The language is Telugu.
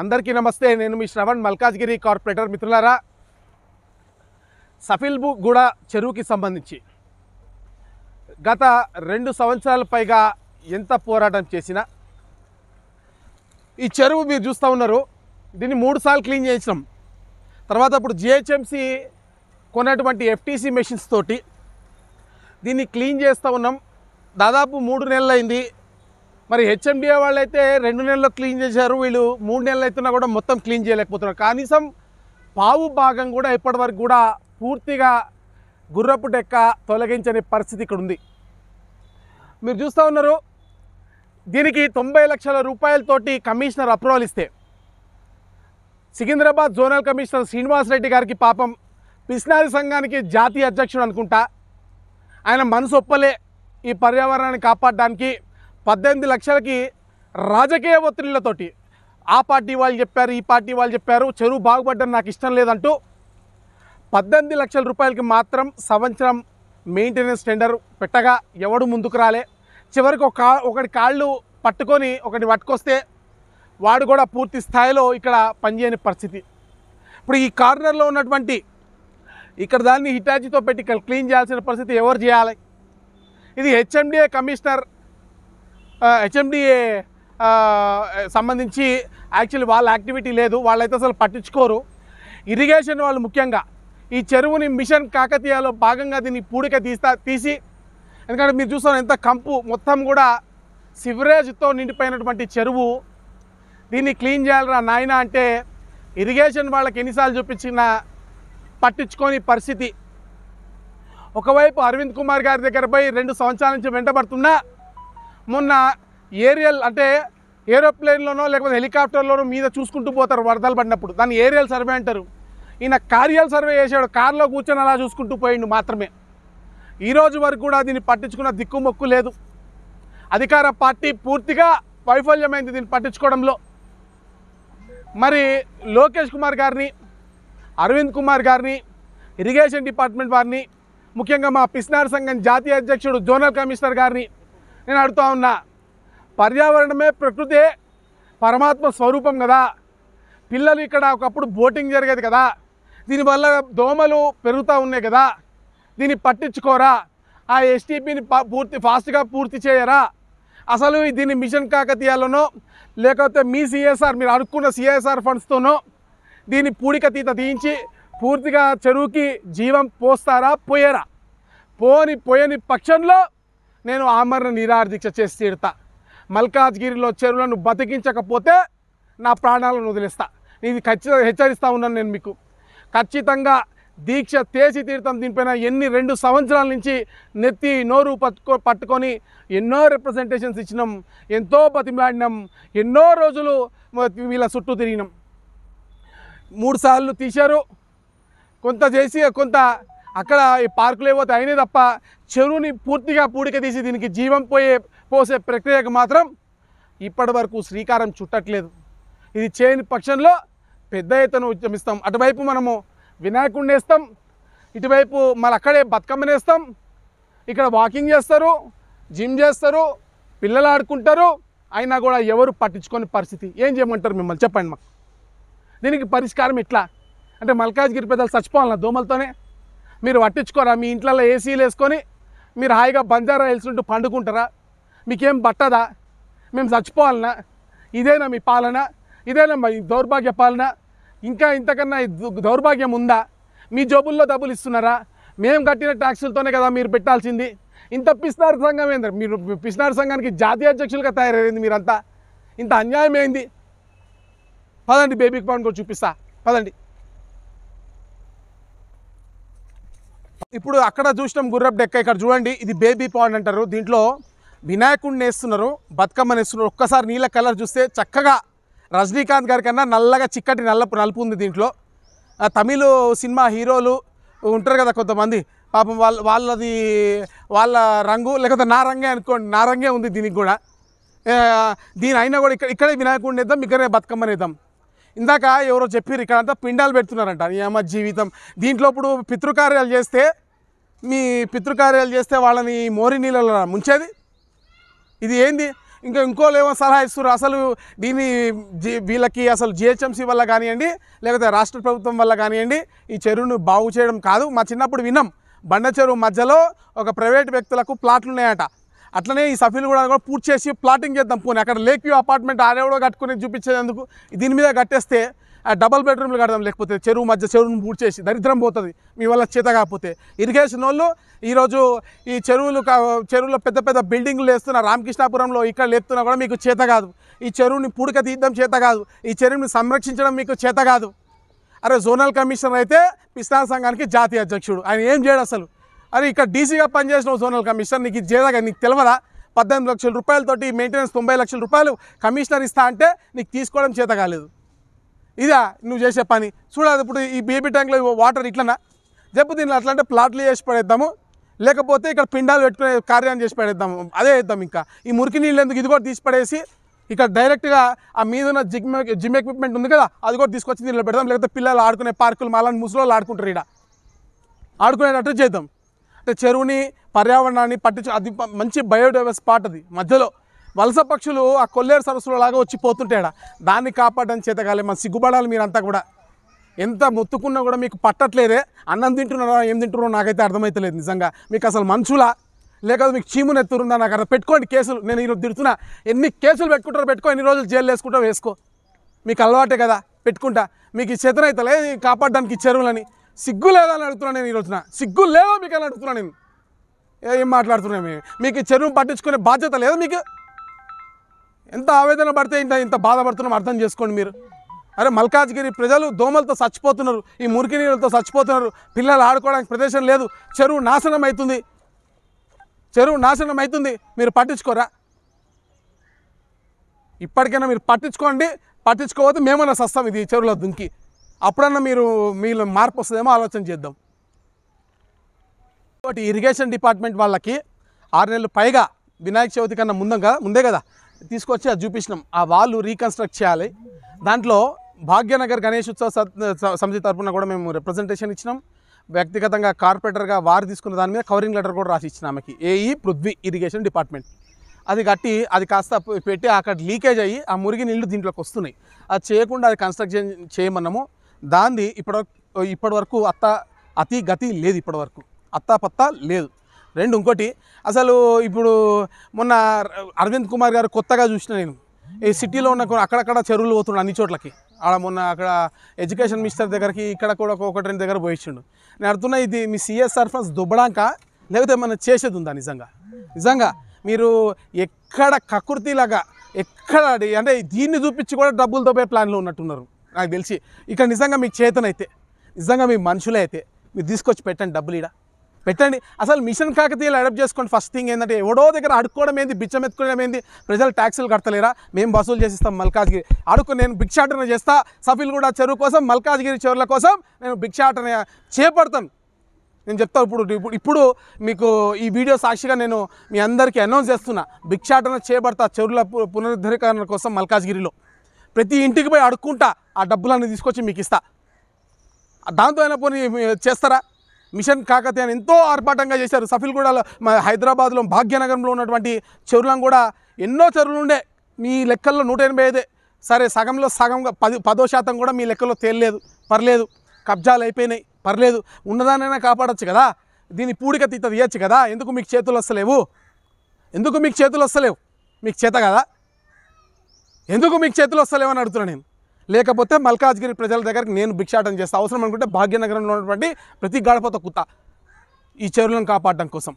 అందరికీ నమస్తే నేను మీ శ్రవణ్ మల్కాజ్గిరి కార్పొరేటర్ మిత్రులారా సఫిల్బు గూడ చెరువుకి సంబంధించి గత రెండు సంవత్సరాల పైగా ఎంత పోరాటం చేసినా ఈ చెరువు మీరు చూస్తూ ఉన్నారు దీన్ని మూడు సార్లు క్లీన్ చేసినాం తర్వాత ఇప్పుడు జిహెచ్ఎంసి కొన్నటువంటి ఎఫ్టీసీ మెషిన్స్ తోటి దీన్ని క్లీన్ చేస్తూ ఉన్నాం దాదాపు మూడు నెలలైంది మరి హెచ్ఎండిఏ వాళ్ళైతే రెండు నెలల్లో క్లీన్ చేశారు వీళ్ళు మూడు నెలలు అవుతున్నా కూడా మొత్తం క్లీన్ చేయలేకపోతున్నారు కనీసం పావు భాగం కూడా ఇప్పటివరకు కూడా పూర్తిగా గుర్రపు డెక్క తొలగించని పరిస్థితి ఇక్కడ ఉంది మీరు చూస్తూ ఉన్నారు దీనికి తొంభై లక్షల రూపాయలతోటి కమిషనర్ అప్రూవల్ ఇస్తే సికింద్రాబాద్ జోనల్ కమిషనర్ శ్రీనివాస్ రెడ్డి గారికి పాపం పిస్నారి సంఘానికి జాతీయ అధ్యక్షుడు అనుకుంటా ఆయన మనసు ఒప్పలే ఈ పర్యావరణాన్ని కాపాడడానికి పద్దెనిమిది లక్షలకి రాజకీయ ఒత్తిళ్లతోటి ఆ పార్టీ వాళ్ళు చెప్పారు ఈ పార్టీ వాళ్ళు చెప్పారు చెరువు బాగుపడ్డం నాకు ఇష్టం లేదంటూ పద్దెనిమిది లక్షల రూపాయలకి మాత్రం సంవత్సరం మెయింటెనెన్స్ టెండర్ పెట్టగా ఎవడు ముందుకు రాలే చివరికి ఒక ఒకటి కాళ్ళు పట్టుకొని ఒకటి పట్టుకొస్తే వాడు కూడా పూర్తి స్థాయిలో ఇక్కడ పనిచేయని పరిస్థితి ఇప్పుడు ఈ కార్నర్లో ఉన్నటువంటి ఇక్కడ దాన్ని హిటాచీతో పెట్టి ఇక్కడ క్లీన్ చేయాల్సిన పరిస్థితి ఎవరు చేయాలి ఇది హెచ్ఎండిఏ కమిషనర్ హెచ్ఎండిఏ సంబంధించి యాక్చువల్లీ వాళ్ళ యాక్టివిటీ లేదు వాళ్ళైతే అసలు పట్టించుకోరు ఇరిగేషన్ వాళ్ళు ముఖ్యంగా ఈ చెరువుని మిషన్ కాకతీయలో భాగంగా దీన్ని పూడిక తీస్తా తీసి ఎందుకంటే మీరు చూసిన ఎంత కంపు మొత్తం కూడా సివరేజ్తో నిండిపోయినటువంటి చెరువు దీన్ని క్లీన్ చేయాలరా నాయన అంటే ఇరిగేషన్ వాళ్ళకి ఎన్నిసార్లు చూపించిన పట్టించుకొని పరిస్థితి ఒకవైపు అరవింద్ కుమార్ గారి దగ్గర పోయి రెండు సంవత్సరాల నుంచి వెంటబడుతున్నా మొన్న ఏరియల్ అంటే ఏరోప్లేన్లోనో లేకపోతే హెలికాప్టర్లోనో మీద చూసుకుంటూ పోతారు వరదలు పడినప్పుడు దాన్ని ఏరియల్ సర్వే అంటారు ఈయన కార్యల్ సర్వే చేశాడు కారులో కూర్చొని అలా చూసుకుంటూ పోయిండు మాత్రమే ఈరోజు వరకు కూడా దీన్ని పట్టించుకున్న దిక్కుమొక్కు లేదు అధికార పార్టీ పూర్తిగా వైఫల్యమైంది దీన్ని పట్టించుకోవడంలో మరి లోకేష్ కుమార్ గారిని అరవింద్ కుమార్ గారిని ఇరిగేషన్ డిపార్ట్మెంట్ వారిని ముఖ్యంగా మా పిస్నార్ సంఘం జాతీయ అధ్యక్షుడు జోనల్ కమిషనర్ గారిని నేను అడుగుతా ఉన్నా పర్యావరణమే ప్రకృతే పరమాత్మ స్వరూపం కదా పిల్లలు ఇక్కడ ఒకప్పుడు బోటింగ్ జరిగేది కదా దీనివల్ల దోమలు పెరుగుతూ ఉన్నాయి కదా దీన్ని పట్టించుకోరా ఆ ఎస్టీపీని పూర్తి ఫాస్ట్గా పూర్తి చేయరా అసలు దీన్ని మిషన్ కాకతీయాలోనో లేకపోతే మీ సిఎస్ఆర్ మీరు అనుకున్న సిఎస్ఆర్ ఫండ్స్తోనో దీన్ని పూడికతీత తీయించి పూర్తిగా చెరువుకి జీవం పోస్తారా పోయరా పోని పోయని పక్షంలో నేను ఆమరణ నిరాహార దీక్ష చేసి తీరుతా మల్కాజ్గిరిలో చెరువులను బతికించకపోతే నా ప్రాణాలను వదిలేస్తా ఇది ఖచ్చితంగా హెచ్చరిస్తూ ఉన్నాను నేను మీకు ఖచ్చితంగా దీక్ష తేసి తీర్థం దీనిపైన ఎన్ని రెండు సంవత్సరాల నుంచి నెత్తి నోరు పట్టుకో పట్టుకొని ఎన్నో రిప్రజెంటేషన్స్ ఇచ్చినాం ఎంతో బతిమాడినాం ఎన్నో రోజులు వీళ్ళ చుట్టూ తిరిగినాం మూడు సార్లు తీశారు కొంత చేసి కొంత అక్కడ ఈ పార్కులు ఏవో తయనే తప్ప చెరువుని పూర్తిగా పూడిక తీసి దీనికి జీవం పోయే పోసే ప్రక్రియకు మాత్రం ఇప్పటి వరకు శ్రీకారం చుట్టట్లేదు ఇది చేయని పక్షంలో పెద్ద ఎత్తున ఉద్యమిస్తాం అటువైపు మనము వినాయకుడిని వేస్తాం ఇటువైపు మళ్ళీ అక్కడే బతుకమ్మని వేస్తాం ఇక్కడ వాకింగ్ చేస్తారు జిమ్ చేస్తారు పిల్లలు ఆడుకుంటారు అయినా కూడా ఎవరు పట్టించుకొని పరిస్థితి ఏం చేయమంటారు మిమ్మల్ని చెప్పండి మాకు దీనికి పరిష్కారం ఎట్లా అంటే మల్కాజ్గిరి పెద్దలు చచ్చిపోవాలన్నా దోమలతోనే మీరు పట్టించుకోరా మీ ఇంట్లో ఏసీలు వేసుకొని మీరు హాయిగా బంజారా వెళ్తుంటూ పండుకుంటారా మీకేం పట్టదా మేము చచ్చిపోవాలనా ఇదేనా మీ పాలన ఇదేనా మీ దౌర్భాగ్య పాలన ఇంకా ఇంతకన్నా దౌర్భాగ్యం ఉందా మీ జోబుల్లో డబ్బులు ఇస్తున్నారా మేము కట్టిన ట్యాక్సులతోనే కదా మీరు పెట్టాల్సింది ఇంత పిసినారు సంఘం ఏంది మీరు పిసినారు సంఘానికి జాతీయ అధ్యక్షులుగా తయారైంది మీరంతా ఇంత అన్యాయం ఏంది పదండి బేబీ పాయింట్ కూడా చూపిస్తా పదండి ఇప్పుడు అక్కడ చూసినాం గుర్రపు డెక్క ఇక్కడ చూడండి ఇది బేబీ పాండ్ అంటారు దీంట్లో వినాయకుడిని వేస్తున్నారు బతుకమ్మని వేస్తున్నారు ఒక్కసారి నీళ్ళ కలర్ చూస్తే చక్కగా రజనీకాంత్ గారి కన్నా నల్లగా చిక్కటి నల్లపు నలుపు ఉంది దీంట్లో తమిళ సినిమా హీరోలు ఉంటారు కదా కొంతమంది పాపం వాళ్ళ వాళ్ళది వాళ్ళ రంగు లేకపోతే నా రంగే అనుకోండి నా రంగే ఉంది దీనికి కూడా దీని అయినా కూడా ఇక్కడ ఇక్కడే వినాయకుడిని వేద్దాం ఇక్కడే బతుకమ్మని వేద్దాం ఇందాక ఎవరో చెప్పారు ఇక్కడ అంతా పిండాలు పెడుతున్నారంట ఏమ జీవితం దీంట్లో ఇప్పుడు పితృకార్యాలు చేస్తే మీ పితృకార్యాలు చేస్తే వాళ్ళని మోరి నీళ్ళలో ముంచేది ఇది ఏంది ఇంకా ఇంకోలేమో సలహా ఇస్తున్నారు అసలు దీన్ని వీళ్ళకి అసలు జిహెచ్ఎంసీ వల్ల కానివ్వండి లేకపోతే రాష్ట్ర ప్రభుత్వం వల్ల కానివ్వండి ఈ చెరువును బాగు చేయడం కాదు మా చిన్నప్పుడు విన్నాం బండ చెరువు మధ్యలో ఒక ప్రైవేట్ వ్యక్తులకు ప్లాట్లు ఉన్నాయట అట్లనే ఈ సఫీలు కూడా కూడా పూర్తి చేసి ప్లాటింగ్ చేద్దాం పోనీ అక్కడ లేక్ వ్యూ అపార్ట్మెంట్ ఆడేవడో కట్టుకుని చూపించేందుకు దీని మీద కట్టేస్తే డబల్ బెడ్రూమ్లు కడదాం లేకపోతే చెరువు మధ్య చెరువును పూర్తి చేసి దరిద్రం పోతుంది మీ వల్ల చేత కాకపోతే ఇరిగేషన్ వాళ్ళు ఈరోజు ఈ చెరువులు చెరువులో పెద్ద పెద్ద బిల్డింగ్లు వేస్తున్న రామకృష్ణాపురంలో ఇక్కడ లేపుతున్నా కూడా మీకు చేత కాదు ఈ చెరువుని పూడిక తీద్దాం చేత కాదు ఈ చెరువుని సంరక్షించడం మీకు చేత కాదు అరే జోనల్ కమిషనర్ అయితే పిస్తాన సంఘానికి జాతీయ అధ్యక్షుడు ఆయన ఏం చేయడు అసలు అరే ఇక్కడ డీసీగా పనిచేసిన జోనల్ కమిషనర్ నీకు ఇది నీకు తెలియదా పద్దెనిమిది లక్షల రూపాయలతోటి మెయింటెనెన్స్ తొంభై లక్షల రూపాయలు కమిషనర్ ఇస్తా అంటే నీకు తీసుకోవడం చేత కాలేదు ఇదా నువ్వు చేసే పని చూడాలి ఇప్పుడు ఈ బేబీ ట్యాంక్లో వాటర్ ఇట్లనా చెప్పు దీనిలో అట్లా అంటే ప్లాట్లు చేసి పడేద్దాము లేకపోతే ఇక్కడ పిండాలు పెట్టుకునే కార్యాన్ని చేసి పడేద్దాము అదే వేద్దాం ఇంకా ఈ మురికి నీళ్ళు ఎందుకు ఇది కూడా తీసి పడేసి ఇక్కడ డైరెక్ట్గా ఆ మీద ఉన్న జిమ్ జిమ్ ఎక్విప్మెంట్ ఉంది కదా అది కూడా తీసుకొచ్చి దీనిలో పెడదాం లేకపోతే పిల్లలు ఆడుకునే పార్కులు మళ్ళీ ముసలోళ్ళు ఆడుకుంటారు ఇక్కడ ఆడుకునేటట్టు చేద్దాం చెరువుని పర్యావరణాన్ని పట్టించు అది మంచి బయోడైవర్స్ పార్ట్ అది మధ్యలో వలస పక్షులు ఆ కొల్లేరు సరస్సులో లాగా వచ్చి పోతుంటాడా దాన్ని కాపాడడం చేత కాలే మన సిగ్గుపడాలి మీరంతా కూడా ఎంత మొత్తుకున్నా కూడా మీకు పట్టట్లేదే అన్నం తింటున్నారా ఏం తింటున్నారో నాకైతే అర్థమవుతలేదు నిజంగా మీకు అసలు మనుషులా లేకపోతే మీకు చీమును ఎత్తురుందా నాకు అర్థం పెట్టుకోండి కేసులు నేను ఈరోజు తిడుతున్నా ఎన్ని కేసులు పెట్టుకుంటారో పెట్టుకో ఎన్ని రోజులు జైలు వేసుకుంటారో వేసుకో మీకు అలవాటే కదా పెట్టుకుంటా మీకు ఈ చేతనైతలే కాపాడడానికి చెరువులని సిగ్గు లేదా అని అడుగుతున్నాను నేను ఈరోజున సిగ్గు లేదా మీకు అని అడుగుతున్నాను నేను ఏం మాట్లాడుతున్నా మేము మీకు చెరువు పట్టించుకునే బాధ్యత లేదా మీకు ఎంత ఆవేదన పడితే ఇంత ఇంత బాధపడుతున్నాం అర్థం చేసుకోండి మీరు అరే మల్కాజ్గిరి ప్రజలు దోమలతో చచ్చిపోతున్నారు ఈ మురికి నీళ్ళతో చచ్చిపోతున్నారు పిల్లలు ఆడుకోవడానికి ప్రదేశం లేదు చెరువు నాశనం అవుతుంది చెరువు నాశనం అవుతుంది మీరు పట్టించుకోరా ఇప్పటికైనా మీరు పట్టించుకోండి పట్టించుకోకపోతే మేమన్నా సస్తాం ఇది చెరువులో దుంకి అప్పుడన్నా మీరు మీ మార్పు వస్తుందేమో ఆలోచన చేద్దాం కాబట్టి ఇరిగేషన్ డిపార్ట్మెంట్ వాళ్ళకి ఆరు నెలలు పైగా వినాయక చవితి కన్నా ముందంగా ముందే కదా తీసుకొచ్చి అది చూపించినాం ఆ వాళ్ళు రీకన్స్ట్రక్ట్ చేయాలి దాంట్లో భాగ్యనగర్ గణేష్ ఉత్సవ సమితి తరఫున కూడా మేము రిప్రజెంటేషన్ ఇచ్చినాం వ్యక్తిగతంగా కార్పొరేటర్గా వారు తీసుకున్న దాని మీద కవరింగ్ లెటర్ కూడా రాసి ఇచ్చిన ఆమెకి ఏఈ పృథ్వీ ఇరిగేషన్ డిపార్ట్మెంట్ అది కట్టి అది కాస్త పెట్టి అక్కడ లీకేజ్ అయ్యి ఆ మురిగి నీళ్లు దీంట్లోకి వస్తున్నాయి అది చేయకుండా అది కన్స్ట్రక్షన్ చేయమన్నాము దాన్ని ఇప్పటి ఇప్పటి వరకు అత్త అతి గతి లేదు ఇప్పటి వరకు అత్తా పత్తా లేదు రెండు ఇంకోటి అసలు ఇప్పుడు మొన్న అరవింద్ కుమార్ గారు కొత్తగా చూసిన నేను ఈ సిటీలో ఉన్న అక్కడక్కడ చెరువులు పోతున్నాడు అన్ని చోట్లకి ఆడ మొన్న అక్కడ ఎడ్యుకేషన్ మినిస్టర్ దగ్గరికి ఇక్కడ కూడా ఒకటి రెండు దగ్గర పోయించాడు నేను అడుగుతున్నా ఇది మీ సిఎస్ఆర్ ఫండ్స్ దుబ్బడాక లేకపోతే మనం చేసేది ఉందా నిజంగా నిజంగా మీరు ఎక్కడ లాగా ఎక్కడ అంటే దీన్ని చూపించి కూడా డబ్బులు తోపే ప్లాన్లో ఉన్నట్టున్నారు నాకు తెలిసి ఇక్కడ నిజంగా మీకు చేతనైతే నిజంగా మీ మనుషులే అయితే మీరు తీసుకొచ్చి పెట్టండి డబ్బులు ఇడ పెట్టండి అసలు మిషన్ కాకతీయులు అడాప్ట్ చేసుకోండి ఫస్ట్ థింగ్ ఏంటంటే ఎవడో దగ్గర అడుక్కోవడం ఏంది బిచ్చం ఎత్తుకోవడం ఏంది ప్రజలు ట్యాక్సీలు కడతలేరా మేము వసూలు చేసిస్తాం మల్కాజ్గిరి అడుక్కు నేను భిక్షాటన చేస్తా సఫీల్ కూడా చెరువు కోసం మల్కాజ్గిరి చెరువుల కోసం నేను భిక్షాటన చేపడతాను నేను చెప్తాను ఇప్పుడు ఇప్పుడు మీకు ఈ వీడియో సాక్షిగా నేను మీ అందరికీ అనౌన్స్ చేస్తున్నా భిక్షాటన చేపడతా చెరువుల పునరుద్ధరీకరణ కోసం మల్కాజ్గిరిలో ప్రతి ఇంటికి పోయి అడుక్కుంటా ఆ డబ్బులన్నీ తీసుకొచ్చి మీకు ఇస్తా దాంతో అయినా పోనీ చేస్తారా మిషన్ అని ఎంతో ఆర్భాటంగా చేశారు సఫిల్ కూడా హైదరాబాద్లో భాగ్యనగరంలో ఉన్నటువంటి చెరువులను కూడా ఎన్నో చెరువులు ఉండే మీ లెక్కల్లో నూట ఎనభై ఐదే సరే సగంలో సగంగా పది పదో శాతం కూడా మీ లెక్కలో తేలలేదు పర్లేదు కబ్జాలు అయిపోయినాయి పర్లేదు ఉన్నదానైనా కాపాడచ్చు కదా దీని పూడిక తీత తీయచ్చు కదా ఎందుకు మీకు చేతులు వస్తలేవు ఎందుకు మీకు చేతులు వస్తలేవు మీకు చేత కదా ఎందుకు మీకు చేతులు వస్తలేవని అడుగుతున్నాను నేను లేకపోతే మల్కాజ్గిరి ప్రజల దగ్గరికి నేను భిక్షాటం చేస్తాను అవసరం అనుకుంటే భాగ్యనగరంలో ఉన్నటువంటి ప్రతి గడపతో కుత్త ఈ చెరువులను కాపాడడం కోసం